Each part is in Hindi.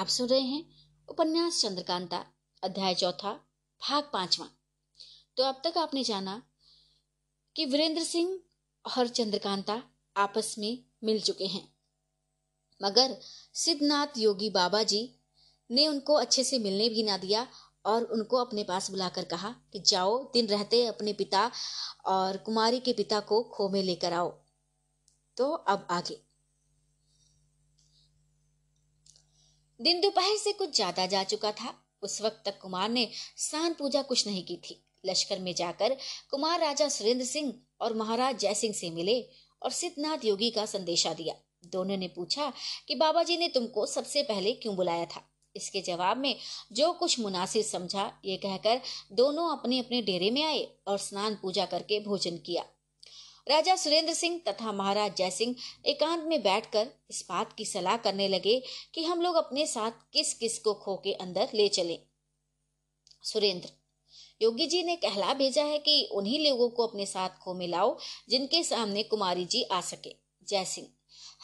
आप सुन रहे हैं उपन्यास चंद्रकांता अध्याय चौथा भाग पांचवा तो अब तक आपने जाना कि वीरेंद्र सिंह और चंद्रकांता आपस में मिल चुके हैं मगर सिद्धनाथ योगी बाबा जी ने उनको अच्छे से मिलने भी ना दिया और उनको अपने पास बुलाकर कहा कि जाओ दिन रहते अपने पिता और कुमारी के पिता को खो में लेकर आओ तो अब आगे दिन दोपहर से कुछ ज्यादा जा चुका था उस वक्त तक कुमार ने स्नान पूजा कुछ नहीं की थी लश्कर में जाकर कुमार राजा सुरेंद्र सिंह और महाराज जय सिंह से मिले और सिद्धनाथ योगी का संदेशा दिया दोनों ने पूछा कि बाबा जी ने तुमको सबसे पहले क्यों बुलाया था इसके जवाब में जो कुछ मुनासिब समझा ये कहकर दोनों अपने अपने डेरे में आए और स्नान पूजा करके भोजन किया राजा सुरेंद्र सिंह तथा महाराज जयसिंह एकांत में बैठकर इस बात की सलाह करने लगे कि हम लोग अपने साथ किस किस को खो के अंदर ले चले सुरेंद्र योगी जी ने कहला भेजा है कि उन्हीं लोगों को अपने साथ खो मिलाओ जिनके सामने कुमारी जी आ सके जय सिंह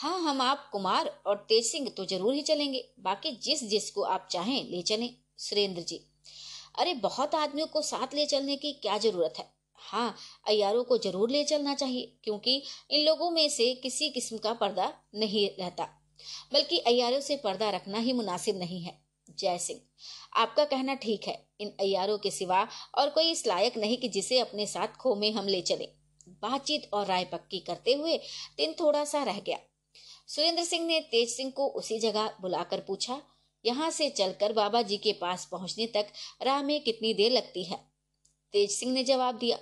हाँ हम आप कुमार और तेज सिंह तो जरूर ही चलेंगे बाकी जिस जिसको आप चाहें ले चलें सुरेंद्र जी अरे बहुत आदमियों को साथ ले चलने की क्या जरूरत है हाँ अयारों को जरूर ले चलना चाहिए क्योंकि इन लोगों में से किसी किस्म का पर्दा नहीं रहता बल्कि अयारों से पर्दा रखना ही मुनासिब नहीं है जय सिंह आपका कहना ठीक है इन अयारों के सिवा और कोई इस लायक नहीं कि जिसे अपने साथ खो में हम ले चले बातचीत और राय पक्की करते हुए दिन थोड़ा सा रह गया सुरेंद्र सिंह ने तेज सिंह को उसी जगह बुलाकर पूछा यहाँ से चलकर बाबा जी के पास पहुंचने तक राह में कितनी देर लगती है तेज सिंह ने जवाब दिया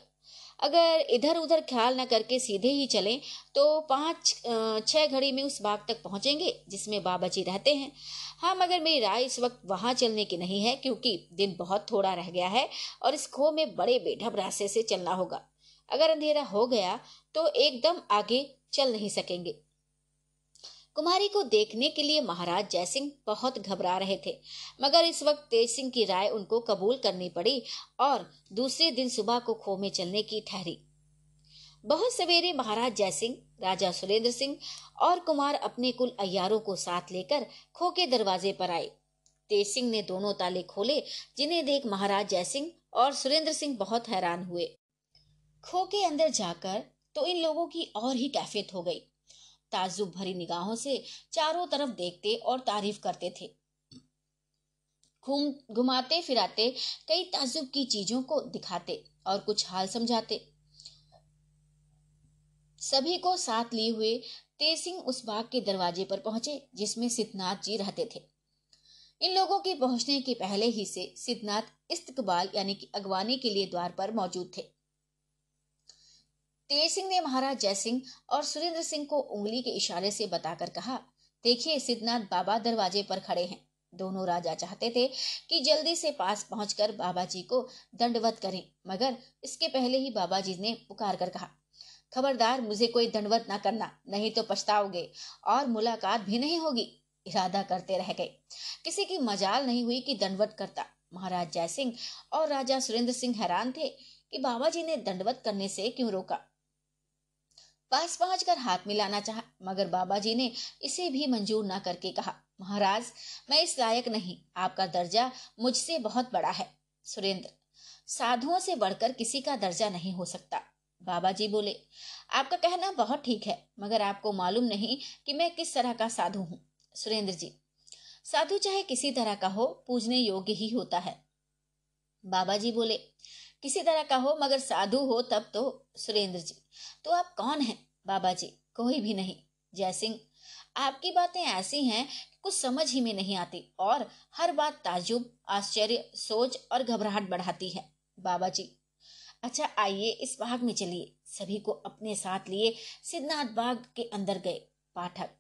अगर इधर उधर ख्याल न करके सीधे ही चलें तो पाँच छः घड़ी में उस बाग तक पहुँचेंगे जिसमें बाबा जी रहते हैं हाँ मगर मेरी राय इस वक्त वहाँ चलने की नहीं है क्योंकि दिन बहुत थोड़ा रह गया है और इस खो में बड़े बेढब रास्ते से चलना होगा अगर अंधेरा हो गया तो एकदम आगे चल नहीं सकेंगे कुमारी को देखने के लिए महाराज जयसिंह बहुत घबरा रहे थे मगर इस वक्त तेज सिंह की राय उनको कबूल करनी पड़ी और दूसरे दिन सुबह को खो में चलने की ठहरी बहुत सवेरे महाराज जयसिंह राजा सुरेंद्र सिंह और कुमार अपने कुल अयारों को साथ लेकर खो के दरवाजे पर आए तेज सिंह ने दोनों ताले खोले जिन्हें देख महाराज जयसिंह और सुरेंद्र सिंह बहुत हैरान हुए खो के अंदर जाकर तो इन लोगों की और ही कैफियत हो गई ताजुब भरी निगाहों से चारों तरफ देखते और तारीफ करते थे घूम घुमाते फिराते कई ताजुब की चीजों को दिखाते और कुछ हाल समझाते सभी को साथ लिए हुए तेज सिंह उस बाग के दरवाजे पर पहुंचे जिसमें सिद्धनाथ जी रहते थे इन लोगों के पहुंचने के पहले ही से सिद्धनाथ इस्तकबाल यानी कि अगवानी के लिए द्वार पर मौजूद थे तेज सिंह ने महाराज जय सिंह और सुरेंद्र सिंह को उंगली के इशारे से बताकर कहा देखिए सिद्धनाथ बाबा दरवाजे पर खड़े हैं दोनों राजा चाहते थे कि जल्दी से पास पहुंचकर बाबा जी को दंडवत करें मगर इसके पहले ही बाबा जी ने पुकार कर कहा खबरदार मुझे कोई दंडवत ना करना नहीं तो पछताओगे और मुलाकात भी नहीं होगी इरादा करते रह गए किसी की मजाल नहीं हुई कि दंडवत करता महाराज जय सिंह और राजा सुरेंद्र सिंह हैरान थे कि बाबा जी ने दंडवत करने से क्यों रोका पास पहुँच हाथ मिलाना चाह मगर बाबा जी ने इसे भी मंजूर न करके कहा महाराज मैं इस लायक नहीं आपका दर्जा मुझसे बहुत बड़ा है सुरेंद्र साधुओं से बढ़कर किसी का दर्जा नहीं हो सकता बाबा जी बोले आपका कहना बहुत ठीक है मगर आपको मालूम नहीं कि मैं किस तरह का साधु हूँ सुरेंद्र जी साधु चाहे किसी तरह का हो पूजने योग्य ही होता है बाबा जी बोले किसी तरह का हो मगर साधु हो तब तो सुरेंद्र जी तो आप कौन हैं बाबा जी कोई भी नहीं जयसिंह आपकी बातें ऐसी हैं कि कुछ समझ ही में नहीं आती और हर बात ताजुब आश्चर्य सोच और घबराहट बढ़ाती है बाबा जी अच्छा आइए इस बाग में चलिए सभी को अपने साथ लिए सिद्धनाथ बाग के अंदर गए पाठक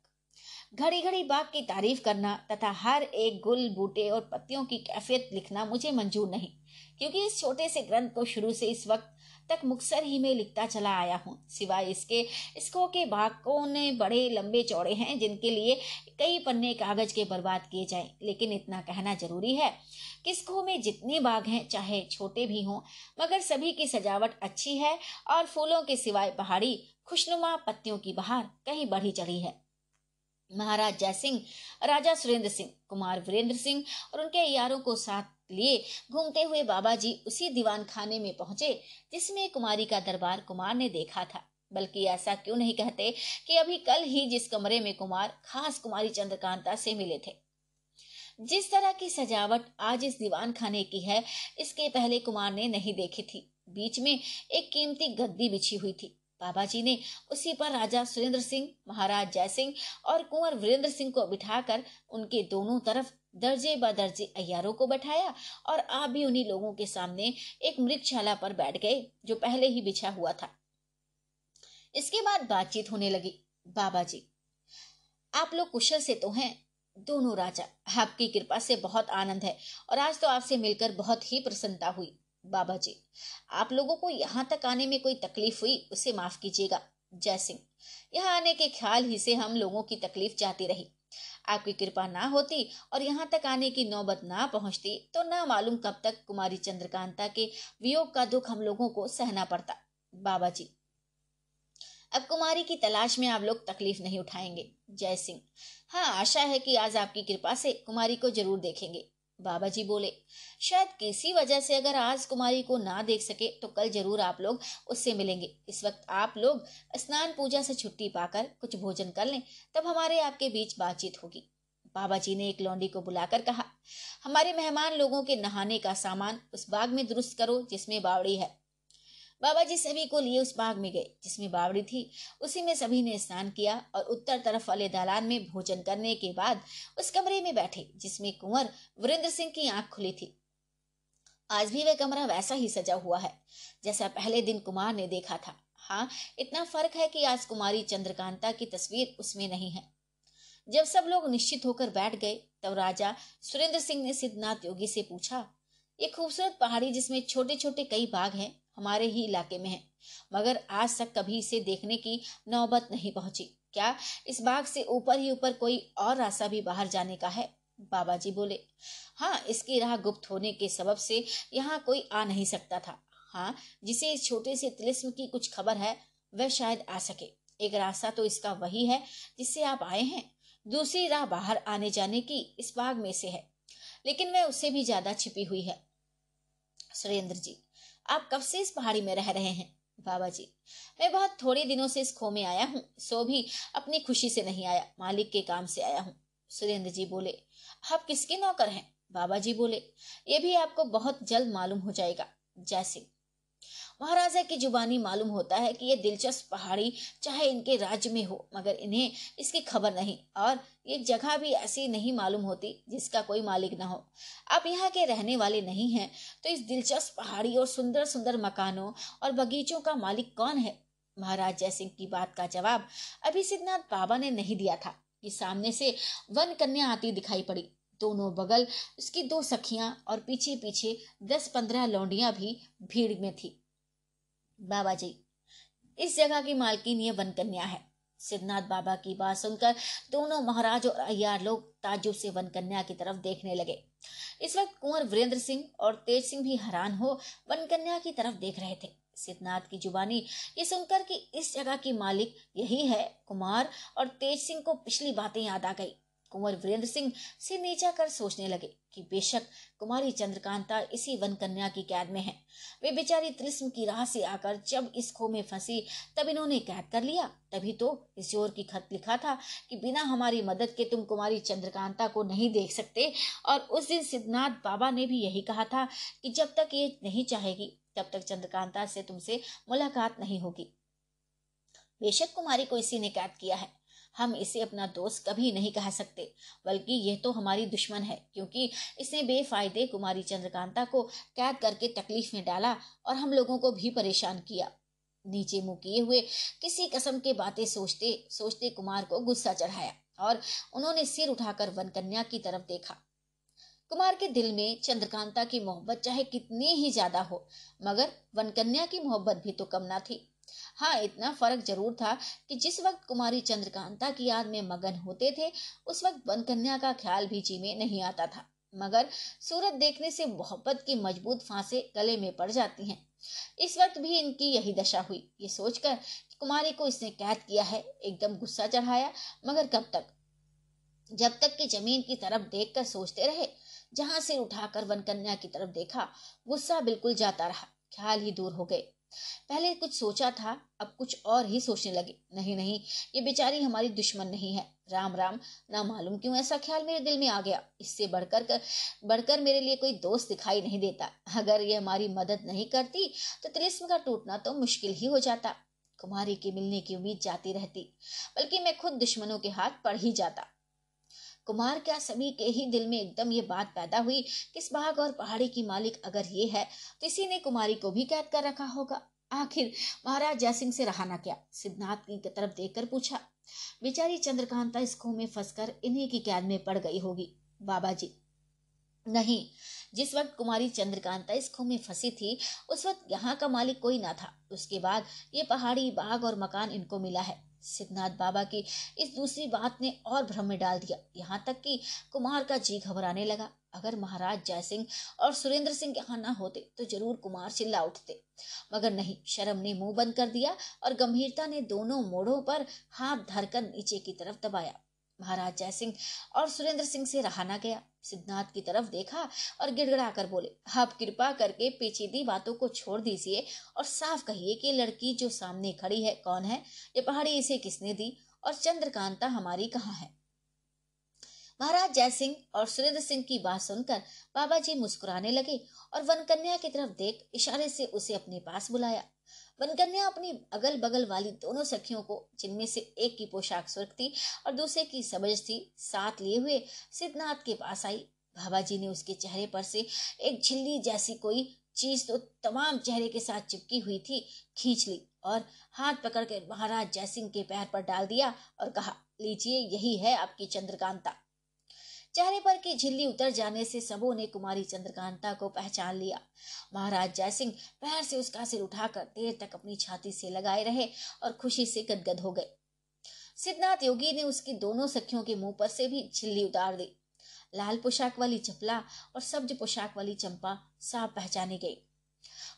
घड़ी घड़ी बाग की तारीफ करना तथा हर एक गुल बूटे और पत्तियों की कैफियत लिखना मुझे मंजूर नहीं क्योंकि इस छोटे से ग्रंथ को शुरू से इस वक्त तक मुक्सर ही में लिखता चला आया हूँ सिवाय इसके इसको के ने बड़े लंबे चौड़े हैं जिनके लिए कई पन्ने कागज के बर्बाद किए जाएं लेकिन इतना कहना जरूरी है किसको में जितने बाग हैं चाहे छोटे भी हों मगर सभी की सजावट अच्छी है और फूलों के सिवाय पहाड़ी खुशनुमा पत्तियों की बहार कहीं बढ़ी चढ़ी है महाराज जयसिंह राजा सुरेंद्र सिंह कुमार वीरेंद्र सिंह और उनके यारों को साथ लिए घूमते हुए बाबा जी उसी दीवान खाने में पहुंचे जिसमें कुमारी का दरबार कुमार ने देखा था बल्कि ऐसा क्यों नहीं कहते कि अभी कल ही जिस कमरे में कुमार खास कुमारी चंद्रकांता से मिले थे जिस तरह की सजावट आज इस दीवान खाने की है इसके पहले कुमार ने नहीं देखी थी बीच में एक कीमती गद्दी बिछी हुई थी बाबा जी ने उसी पर राजा सुरेंद्र सिंह महाराज जय सिंह और कुंवर वीरेंद्र सिंह को बिठाकर उनके दोनों तरफ दर्जे दर्जे अयारों को बैठाया और आप भी उन्हीं लोगों के सामने एक मृगशाला पर बैठ गए जो पहले ही बिछा हुआ था इसके बाद बातचीत होने लगी बाबा जी आप लोग कुशल से तो हैं दोनों राजा आपकी कृपा से बहुत आनंद है और आज तो आपसे मिलकर बहुत ही प्रसन्नता हुई बाबा जी आप लोगों को यहाँ तक आने में कोई तकलीफ हुई उसे माफ कीजिएगा जय सिंह यहाँ आने के ख्याल ही से हम लोगों की तकलीफ जाती रही आपकी कृपा ना होती और यहाँ तक आने की नौबत ना पहुँचती तो ना मालूम कब तक कुमारी चंद्रकांता के वियोग का दुख हम लोगों को सहना पड़ता बाबा जी अब कुमारी की तलाश में आप लोग तकलीफ नहीं उठाएंगे जय सिंह हाँ आशा है कि आज आपकी कृपा से कुमारी को जरूर देखेंगे बाबा जी बोले शायद किसी वजह से अगर आज कुमारी को ना देख सके तो कल जरूर आप लोग उससे मिलेंगे इस वक्त आप लोग स्नान पूजा से छुट्टी पाकर कुछ भोजन कर लें तब हमारे आपके बीच बातचीत होगी बाबा जी ने एक लौंडी को बुलाकर कहा हमारे मेहमान लोगों के नहाने का सामान उस बाग में दुरुस्त करो जिसमें बावड़ी है बाबा जी सभी को लिए उस बाग में गए जिसमें बावड़ी थी उसी में सभी ने स्नान किया और उत्तर तरफ वाले दालान में भोजन करने के बाद उस कमरे में बैठे जिसमें कुंवर वीरेंद्र सिंह की आंख खुली थी आज भी वह कमरा वैसा ही सजा हुआ है जैसा पहले दिन कुमार ने देखा था हाँ इतना फर्क है कि आज कुमारी चंद्रकांता की तस्वीर उसमें नहीं है जब सब लोग निश्चित होकर बैठ गए तब राजा सुरेंद्र सिंह ने सिद्धनाथ योगी से पूछा ये खूबसूरत पहाड़ी जिसमें छोटे छोटे कई बाग हैं हमारे ही इलाके में है मगर आज तक कभी इसे देखने की नौबत नहीं पहुंची क्या इस बाग से ऊपर ही ऊपर कोई और रास्ता भी बाहर जाने का है बाबा जी बोले हाँ इसकी राह गुप्त होने के सबब से यहाँ कोई आ नहीं सकता था हाँ जिसे इस छोटे से तिलिस्म की कुछ खबर है वह शायद आ सके एक रास्ता तो इसका वही है जिससे आप आए हैं दूसरी राह बाहर आने जाने की इस बाग में से है लेकिन वह उससे भी ज्यादा छिपी हुई है सुरेंद्र जी आप कब से इस पहाड़ी में रह रहे हैं बाबा जी मैं बहुत थोड़े दिनों से इस खो में आया हूँ सो भी अपनी खुशी से नहीं आया मालिक के काम से आया हूँ सुरेंद्र जी बोले आप किसके नौकर हैं बाबा जी बोले ये भी आपको बहुत जल्द मालूम हो जाएगा जय सिंह महाराजा की जुबानी मालूम होता है कि ये दिलचस्प पहाड़ी चाहे इनके राज्य में हो मगर इन्हें इसकी खबर नहीं और ये जगह भी ऐसी नहीं मालूम होती जिसका कोई मालिक ना हो आप यहाँ के रहने वाले नहीं हैं तो इस दिलचस्प पहाड़ी और सुंदर सुंदर मकानों और बगीचों का मालिक कौन है महाराज सिंह की बात का जवाब अभी सिद्धनाथ बाबा ने नहीं दिया था कि सामने से वन कन्या आती दिखाई पड़ी दोनों बगल उसकी दो सखियां और पीछे पीछे दस पंद्रह लौंडियां भी भीड़ में थी बाबा जी इस जगह की मालकिन ये वनकन्या कन्या है सिद्धनाथ बाबा की बात सुनकर दोनों महाराज और अयार लोग ताजुब से वन कन्या की तरफ देखने लगे इस वक्त कुंवर वीरेंद्र सिंह और तेज सिंह भी हैरान हो वन कन्या की तरफ देख रहे थे सिद्धनाथ की जुबानी ये सुनकर कि इस जगह की मालिक यही है कुमार और तेज सिंह को पिछली बातें याद आ गई कुंवर वीरेंद्र सिंह से नीचा कर सोचने लगे कि बेशक कुमारी चंद्रकांता इसी वन कन्या की कैद में है वे बेचारी त्रिस्म की राह से आकर जब इस खो में फंसी तब इन्होंने कैद कर लिया तभी तो इस जोर की खत लिखा था कि बिना हमारी मदद के तुम कुमारी चंद्रकांता को नहीं देख सकते और उस दिन सिद्धनाथ बाबा ने भी यही कहा था कि जब तक ये नहीं चाहेगी तब तक चंद्रकांता से तुमसे मुलाकात नहीं होगी बेशक कुमारी को इसी ने कैद किया है हम इसे अपना दोस्त कभी नहीं कह सकते बल्कि यह तो हमारी दुश्मन है क्योंकि इसने बेफायदे कुमारी चंद्रकांता को कैद करके तकलीफ में डाला और हम लोगों को भी परेशान किया नीचे मुँह किए हुए किसी कसम के बातें सोचते सोचते कुमार को गुस्सा चढ़ाया और उन्होंने सिर उठाकर वन कन्या की तरफ देखा कुमार के दिल में चंद्रकांता की मोहब्बत चाहे कितनी ही ज्यादा हो मगर वनकन्या की मोहब्बत भी तो कम ना थी हाँ इतना फर्क जरूर था कि जिस वक्त कुमारी चंद्रकांता की याद में मगन होते थे उस वक्त बनकन्या का ख्याल भी जी में नहीं आता था मगर सूरत देखने से मोहब्बत की मजबूत फांसे गले में पड़ जाती हैं इस वक्त भी इनकी यही दशा हुई ये सोचकर कुमारी को इसने कैद किया है एकदम गुस्सा चढ़ाया मगर कब तक जब तक कि जमीन की तरफ देखकर सोचते रहे जहां से उठाकर वनकन्या की तरफ देखा गुस्सा बिल्कुल जाता रहा ख्याल ही दूर हो गए पहले कुछ सोचा था अब कुछ और ही सोचने लगे नहीं नहीं ये बेचारी हमारी दुश्मन नहीं है राम राम ना मालूम क्यों ऐसा ख्याल मेरे दिल में आ गया इससे बढ़कर कर, बढ़कर मेरे लिए कोई दोस्त दिखाई नहीं देता अगर ये हमारी मदद नहीं करती तो तिलिस्म का टूटना तो मुश्किल ही हो जाता कुमारी के मिलने की उम्मीद जाती रहती बल्कि मैं खुद दुश्मनों के हाथ पड़ ही जाता कुमार क्या सभी के ही दिल में एकदम ये बात पैदा हुई कि इस बाग और पहाड़ी की मालिक अगर ये है तो इसी ने कुमारी को भी कैद कर रखा होगा आखिर महाराज जयसिंह से रहा ना क्या सिद्धनाथ की तरफ देखकर पूछा बेचारी चंद्रकांता इस खूह में फंसकर इन्हीं की कैद में पड़ गई होगी बाबा जी नहीं जिस वक्त कुमारी चंद्रकांता इस खूह में फंसी थी उस वक्त यहाँ का मालिक कोई ना था उसके बाद ये पहाड़ी बाग और मकान इनको मिला है सिद्धनाथ बाबा की इस दूसरी बात ने और भ्रम में डाल दिया यहाँ तक कि कुमार का जी घबराने लगा अगर महाराज जयसिंह और सुरेंद्र सिंह यहाँ ना होते तो जरूर कुमार चिल्ला उठते मगर नहीं शर्म ने मुंह बंद कर दिया और गंभीरता ने दोनों मोड़ों पर हाथ धरकर नीचे की तरफ दबाया महाराज जयसिंह और सुरेंद्र सिंह से रहा ना गया सिद्धनाथ की तरफ देखा और गिड़गड़ा कर बोले आप कृपा करके पेचीदी बातों को छोड़ दीजिए और साफ कहिए कि लड़की जो सामने खड़ी है कौन है ये पहाड़ी इसे किसने दी और चंद्रकांता हमारी कहाँ है महाराज जयसिंह और सुरेंद्र सिंह की बात सुनकर बाबा जी मुस्कुराने लगे और वनकन्या की तरफ देख इशारे से उसे अपने पास बुलाया बनकन्या अपनी अगल बगल वाली दोनों सखियों को जिनमें से एक की पोशाक स्वर्ग थी और दूसरे की सबज थी साथ लिए हुए सिद्धनाथ के पास आई बाबा जी ने उसके चेहरे पर से एक झिल्ली जैसी कोई चीज तो तमाम चेहरे के साथ चिपकी हुई थी खींच ली और हाथ पकड़कर महाराज जयसिंह के पैर पर डाल दिया और कहा लीजिए यही है आपकी चंद्रकांता चेहरे पर की झिल्ली उतर जाने से सबों ने कुमारी चंद्रकांता को पहचान लिया महाराज जयसिंह पैर से उसका सिर उठाकर देर तक अपनी छाती से लगाए रहे और खुशी से गदगद हो गए सिद्धनाथ योगी ने उसकी दोनों सखियों के मुंह पर से भी झिल्ली उतार दी लाल पोशाक वाली चपला और सब्ज पोशाक वाली चंपा साफ पहचानी गई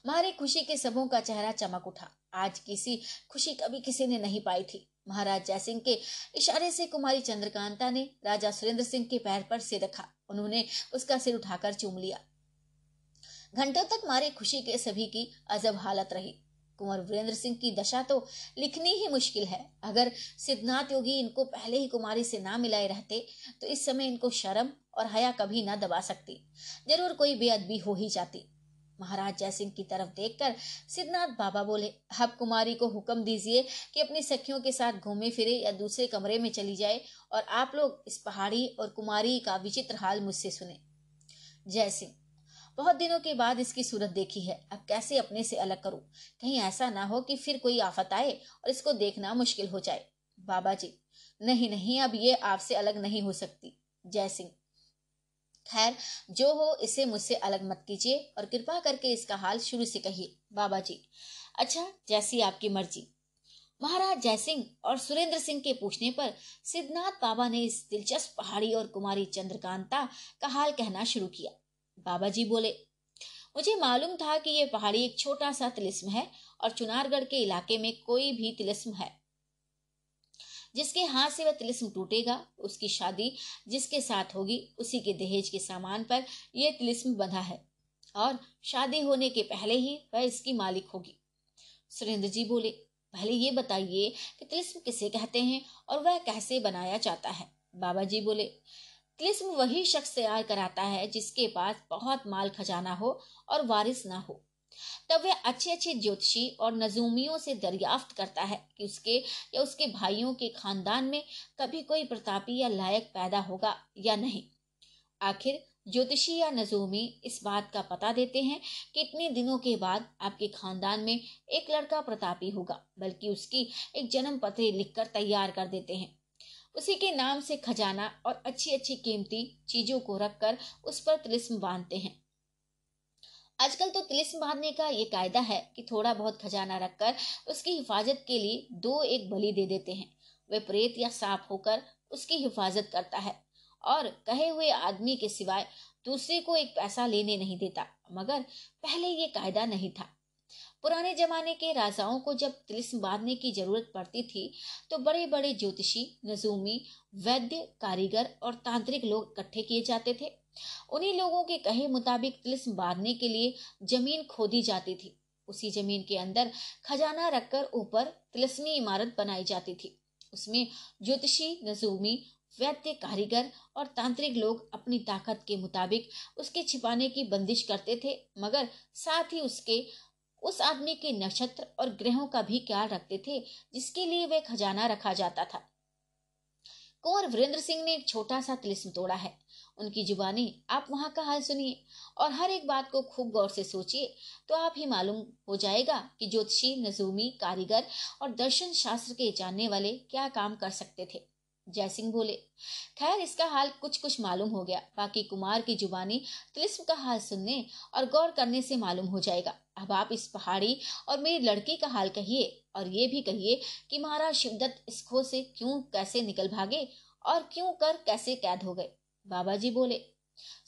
मारे खुशी के सबों का चेहरा चमक उठा आज किसी खुशी कभी किसी ने नहीं पाई थी महाराज जयसिंह के इशारे से कुमारी चंद्रकांता ने राजा सुरेंद्र सिंह के पैर पर सिर रखा उन्होंने उसका सिर उठाकर चूम लिया घंटों तक मारे खुशी के सभी की अजब हालत रही कुंवर वीरेंद्र सिंह की दशा तो लिखनी ही मुश्किल है अगर सिद्धनाथ योगी इनको पहले ही कुमारी से ना मिलाए रहते तो इस समय इनको शर्म और हया कभी ना दबा सकती जरूर कोई बेअदबी हो ही जाती महाराज जय सिंह की तरफ देखकर सिद्धनाथ बाबा बोले हब कुमारी को हुक्म दीजिए कि अपनी सखियों के साथ घूमे फिरे या दूसरे कमरे में चली जाए और आप लोग इस पहाड़ी और कुमारी का विचित्र हाल मुझसे सुने जय सिंह बहुत दिनों के बाद इसकी सूरत देखी है अब कैसे अपने से अलग करूं कहीं ऐसा ना हो कि फिर कोई आफत आए और इसको देखना मुश्किल हो जाए बाबा जी नहीं नहीं अब ये आपसे अलग नहीं हो सकती जय सिंह खैर जो हो इसे मुझसे अलग मत कीजिए और कृपा करके इसका हाल शुरू से कहिए बाबा जी अच्छा जैसी आपकी मर्जी महाराज जयसिंह और सुरेंद्र सिंह के पूछने पर सिद्धनाथ बाबा ने इस दिलचस्प पहाड़ी और कुमारी चंद्रकांता का हाल कहना शुरू किया बाबा जी बोले मुझे मालूम था कि ये पहाड़ी एक छोटा सा तिलिस्म है और चुनारगढ़ के इलाके में कोई भी तिलिस्म है जिसके हाथ से वह तिलिस्म टूटेगा उसकी शादी जिसके साथ होगी उसी के दहेज के सामान पर यह तिलिस्म बंधा है और शादी होने के पहले ही वह इसकी मालिक होगी सुरेंद्र जी बोले पहले ये बताइए कि तिलिस्म किसे कहते हैं और वह कैसे बनाया जाता है बाबा जी बोले तिलिस्म वही शख्स तैयार कराता है जिसके पास बहुत माल खजाना हो और वारिस ना हो तब वह अच्छे अच्छे ज्योतिषी और नजूमियों से दरियाफ्त करता है कि उसके या उसके भाइयों के खानदान में कभी कोई प्रतापी या लायक पैदा होगा या नहीं आखिर ज्योतिषी या नजूमी इस बात का पता देते हैं कि इतने दिनों के बाद आपके खानदान में एक लड़का प्रतापी होगा बल्कि उसकी एक जन्म पत्री कर तैयार कर देते हैं उसी के नाम से खजाना और अच्छी अच्छी कीमती चीजों को रखकर उस पर तिलिस्म बांधते हैं आजकल तो तिलिस्म बांधने का ये कायदा है कि थोड़ा बहुत खजाना रखकर उसकी हिफाजत के लिए दो एक बलि दे देते हैं वे प्रेत या सांप होकर उसकी हिफाजत करता है और कहे हुए आदमी के सिवाय दूसरे को एक पैसा लेने नहीं देता मगर पहले ये कायदा नहीं था पुराने जमाने के राजाओं को जब तिलिस्म बांधने की जरूरत पड़ती थी तो बड़े बड़े ज्योतिषी नजूमी वैद्य कारीगर और तांत्रिक लोग इकट्ठे किए जाते थे उन्हीं लोगों के कहे मुताबिक तिलिस्म बांधने के लिए जमीन खोदी जाती थी उसी जमीन के अंदर खजाना रखकर ऊपर तिलस्मी इमारत बनाई जाती थी उसमें ज्योतिषी नजूमी वैद्य कारीगर और तांत्रिक लोग अपनी ताकत के मुताबिक उसके छिपाने की बंदिश करते थे मगर साथ ही उसके उस आदमी के नक्षत्र और ग्रहों का भी ख्याल रखते थे जिसके लिए वह खजाना रखा जाता था कुंवर वीरेंद्र सिंह ने एक छोटा सा तिलिस्म तोड़ा है उनकी जुबानी आप वहाँ का हाल सुनिए और हर एक बात को खूब गौर से सोचिए तो आप ही मालूम हो जाएगा कि ज्योतिषी नजूमी कारीगर और दर्शन शास्त्र के जानने वाले क्या काम कर सकते थे जयसिंह बोले खैर इसका हाल कुछ कुछ मालूम हो गया बाकी कुमार की जुबानी तिलिस्म का हाल सुनने और गौर करने से मालूम हो जाएगा अब आप इस पहाड़ी और मेरी लड़की का हाल कहिए और ये भी कहिए कि महाराज शिवदत्त इस खो से क्यों कैसे निकल भागे और क्यों कर कैसे कैद हो गए बाबा जी बोले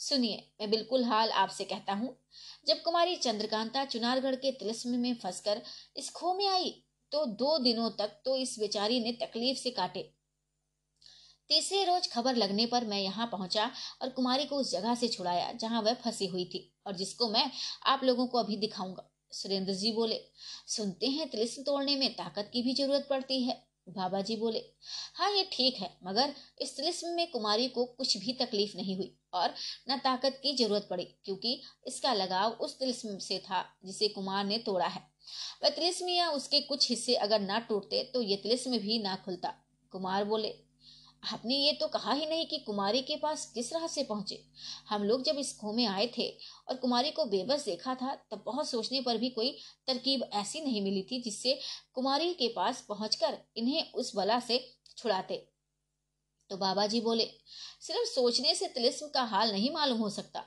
सुनिए मैं बिल्कुल हाल आपसे कहता हूँ जब कुमारी चंद्रकांता चुनारगढ़ के तिलस्म में फंस इस खो में आई तो दो दिनों तक तो इस बेचारी ने तकलीफ से काटे तीसरे रोज खबर लगने पर मैं यहाँ पहुंचा और कुमारी को उस जगह से छुड़ाया जहाँ वह फंसी हुई थी और जिसको मैं आप लोगों को अभी दिखाऊंगा सुरेंद्र जी बोले सुनते हैं तिलिस्म तोड़ने में ताकत की भी जरूरत पड़ती है बाबा जी बोले हाँ ये ठीक है मगर इस तिलिस्म में कुमारी को कुछ भी तकलीफ नहीं हुई और न ताकत की जरूरत पड़ी क्योंकि इसका लगाव उस तिलिस्म से था जिसे कुमार ने तोड़ा है वह तिलिस्म या उसके कुछ हिस्से अगर ना टूटते तो ये तिलिस्म भी ना खुलता कुमार बोले आपने ये तो कहा ही नहीं कि कुमारी के पास किस राह से पहुंचे हम लोग जब इस खो में आए थे और कुमारी को बेबस देखा था तब बहुत सोचने पर भी कोई तरकीब ऐसी नहीं मिली थी जिससे कुमारी के पास पहुंचकर इन्हें उस बला से छुड़ाते तो बाबा जी बोले सिर्फ सोचने से तिलिस्म का हाल नहीं मालूम हो सकता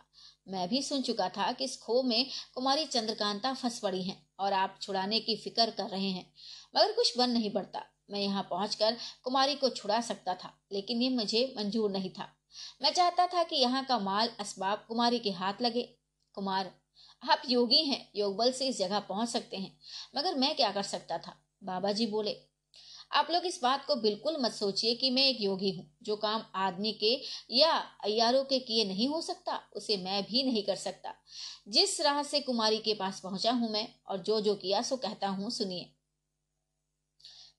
मैं भी सुन चुका था कि इस खो में कुमारी चंद्रकांता फंस पड़ी हैं और आप छुड़ाने की फिक्र कर रहे हैं मगर कुछ बन नहीं पड़ता मैं यहाँ पहुंचकर कुमारी को छुड़ा सकता था लेकिन ये मुझे मंजूर नहीं था मैं चाहता था कि यहाँ का माल असबाब कुमारी के हाथ लगे कुमार आप योगी हैं योग बल से इस जगह पहुंच सकते हैं मगर मैं क्या कर सकता था बाबा जी बोले आप लोग इस बात को बिल्कुल मत सोचिए कि मैं एक योगी हूँ जो काम आदमी के या अयारों के किए नहीं हो सकता उसे मैं भी नहीं कर सकता जिस राह से कुमारी के पास पहुंचा हूँ मैं और जो जो किया सो कहता हूँ सुनिए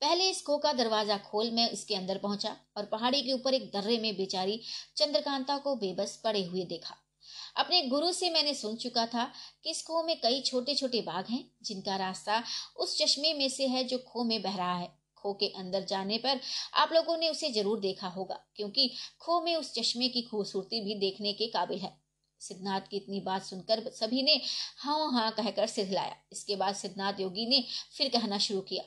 पहले इस खो का दरवाजा खोल मैं इसके अंदर पहुंचा और पहाड़ी के ऊपर एक दर्रे में बेचारी चंद्रकांता को बेबस पड़े हुए देखा अपने गुरु से मैंने सुन चुका था कि इस खो में कई छोटे छोटे बाघ हैं जिनका रास्ता उस चश्मे में से है जो खो में बह रहा है खो के अंदर जाने पर आप लोगों ने उसे जरूर देखा होगा क्योंकि खो में उस चश्मे की खूबसूरती भी देखने के काबिल है सिद्धनाथ की इतनी बात सुनकर सभी ने हाँ हाँ कहकर सिर हिलाया इसके बाद सिद्धनाथ योगी ने फिर कहना शुरू किया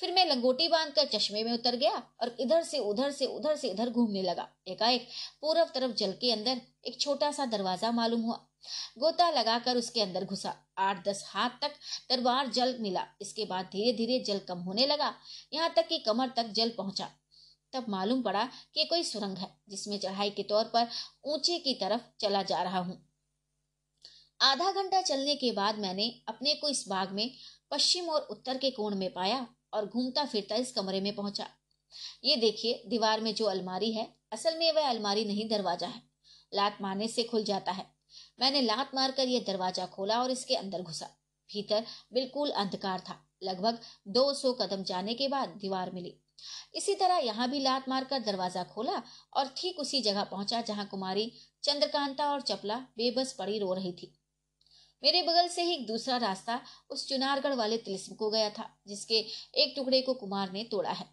फिर मैं लंगोटी बांधकर चश्मे में उतर गया और इधर से उधर से उधर से इधर घूमने लगा एकाएक पूर्व तरफ जल के अंदर एक छोटा सा दरवाजा मालूम हुआ गोता लगाकर उसके अंदर घुसा आठ दस हाथ तक दरबार जल मिला इसके बाद धीरे धीरे जल कम होने लगा यहाँ तक कि कमर तक जल पहुंचा तब मालूम पड़ा कि कोई सुरंग है जिसमें चढ़ाई के तौर पर ऊंचे की तरफ चला जा रहा हूँ आधा घंटा चलने के बाद मैंने अपने को इस बाग में पश्चिम और उत्तर के कोण में पाया और घूमता फिरता इस कमरे में पहुंचा ये देखिए दीवार में जो अलमारी है असल में वह अलमारी नहीं दरवाजा है लात मारने से खुल जाता है मैंने लात मारकर यह दरवाजा खोला और इसके अंदर घुसा भीतर बिल्कुल अंधकार था लगभग 200 कदम जाने के बाद दीवार मिली इसी तरह यहाँ भी लात मारकर दरवाजा खोला और ठीक उसी जगह पहुंचा जहां कुमारी चंद्रकांता और चपला बेबस पड़ी रो रही थी मेरे बगल से ही एक दूसरा रास्ता उस चुनारगढ़ वाले तिलिस्म को गया था जिसके एक टुकड़े को कुमार ने तोड़ा है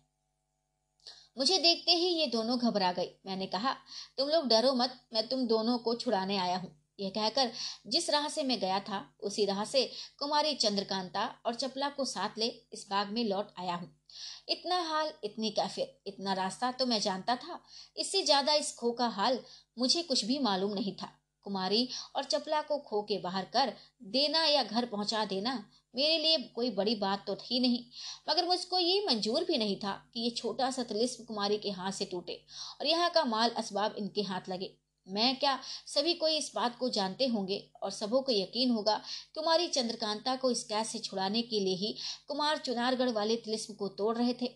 मुझे देखते ही ये दोनों घबरा गई मैंने कहा तुम लोग डरो मत मैं तुम दोनों को छुड़ाने आया हूँ यह कहकर जिस राह से मैं गया था उसी राह से कुमारी चंद्रकांता और चपला को साथ ले इस बाग में लौट आया हूँ इतना हाल इतनी कैफियत इतना रास्ता तो मैं जानता था इससे ज्यादा इस खो का हाल मुझे कुछ भी मालूम नहीं था कुमारी और चपला को खो के बाहर कर देना या घर पहुंचा देना मेरे लिए कोई बड़ी बात तो थी नहीं मगर मुझको ये मंजूर भी नहीं था कि ये छोटा सा तिलिस्म कुमारी के हाथ से टूटे और यहाँ का माल असबाब इनके हाथ लगे मैं क्या सभी कोई इस बात को जानते होंगे और सबों को यकीन होगा कुमारी चंद्रकांता को इस कैद से छुड़ाने के लिए ही कुमार चुनारगढ़ वाले तिलिस्म को तोड़ रहे थे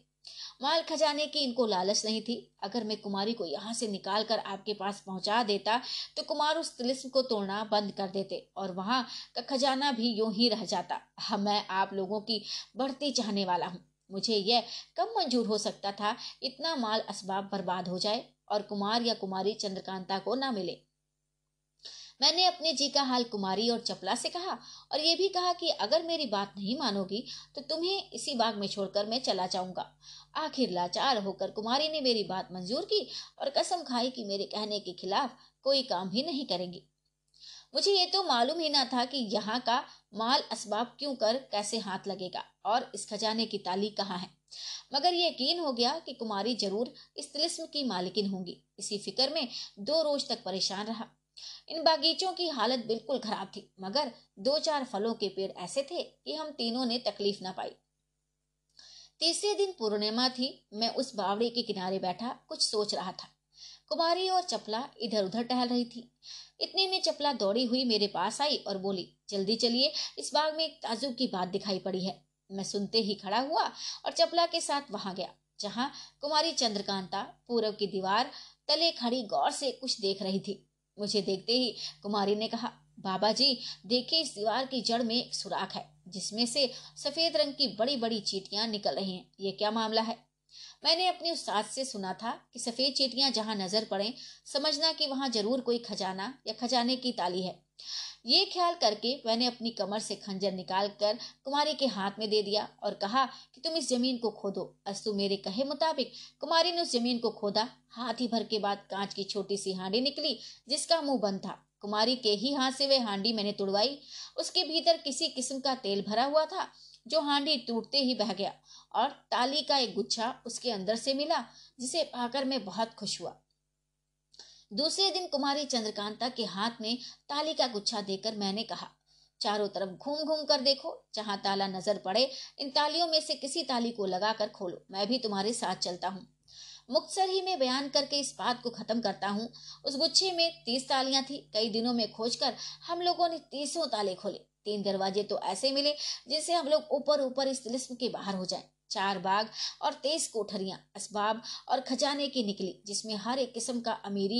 माल खजाने की इनको लालच नहीं थी अगर मैं कुमारी को यहाँ से निकाल कर आपके पास पहुँचा देता तो कुमार उस तिलिस्म को तोड़ना बंद कर देते और वहाँ का खजाना भी यूं ही रह जाता हाँ, मैं आप लोगों की बढ़ती चाहने वाला हूँ मुझे यह कम मंजूर हो सकता था इतना माल असबाब बर्बाद हो जाए और कुमार या कुमारी चंद्रकांता को ना मिले मैंने अपने जी का हाल कुमारी और चपला से कहा और ये भी कहा कि अगर मेरी बात नहीं मानोगी तो तुम्हें इसी बाग में छोड़कर मैं चला जाऊंगा आखिर लाचार होकर कुमारी ने मेरी बात मंजूर की और कसम खाई कि मेरे कहने के खिलाफ कोई काम ही नहीं करेंगी मुझे ये तो मालूम ही ना था कि यहाँ का माल असबाब क्यों कर कैसे हाथ लगेगा और इस खजाने की ताली कहाँ है मगर ये यकीन हो गया कि कुमारी जरूर इस तिलिस्म की मालिकिन होंगी इसी फिक्र में दो रोज तक परेशान रहा इन बागीचों की हालत बिल्कुल खराब थी मगर दो चार फलों के पेड़ ऐसे थे कि हम तीनों ने तकलीफ ना पाई तीसरे दिन पूर्णिमा थी मैं उस बावड़ी के किनारे बैठा कुछ सोच रहा था कुमारी और चपला इधर उधर टहल रही थी इतने में चपला दौड़ी हुई मेरे पास आई और बोली जल्दी चलिए इस बाग में एक ताजुब की बात दिखाई पड़ी है मैं सुनते ही खड़ा हुआ और चपला के साथ वहां गया जहां कुमारी चंद्रकांता पूरब की दीवार तले खड़ी गौर से कुछ देख रही थी मुझे देखते ही कुमारी ने कहा बाबा जी देखिए इस दीवार की जड़ में एक सुराख है जिसमें से सफेद रंग की बड़ी बड़ी चीटियां निकल रही हैं ये क्या मामला है मैंने अपने उस्ताद से सुना था कि सफेद चीटियां जहां नजर पड़े समझना कि वहां जरूर कोई खजाना या खजाने की ताली है ये ख्याल करके मैंने अपनी कमर से खंजर निकाल कर कुमारी के हाथ में दे दिया और कहा कि तुम इस जमीन को खोदो अस्तु मेरे कहे मुताबिक कुमारी ने उस जमीन को खोदा हाथ ही भर के बाद कांच की छोटी सी हांडी निकली जिसका मुंह बंद था कुमारी के ही हाथ से वह हांडी मैंने तुड़वाई उसके भीतर किसी किस्म का तेल भरा हुआ था जो हांडी टूटते ही बह गया और ताली का एक गुच्छा उसके अंदर से मिला जिसे पाकर मैं बहुत खुश हुआ दूसरे दिन कुमारी चंद्रकांता के हाथ में ताली का गुच्छा देकर मैंने कहा चारों तरफ घूम घूम कर देखो जहां ताला नजर पड़े इन तालियों में से किसी ताली को लगाकर खोलो मैं भी तुम्हारे साथ चलता हूँ मुख्तर ही में बयान करके इस बात को खत्म करता हूँ उस गुच्छे में तीस तालियां थी कई दिनों में खोज कर हम लोगों ने तीसों ताले खोले तीन दरवाजे तो ऐसे मिले जिनसे हम लोग ऊपर ऊपर इस तिलिस्म के बाहर हो जाए चार बाग और तेईस कोठरियां असबाब और खजाने की निकली जिसमें हर एक किस्म का अमीरी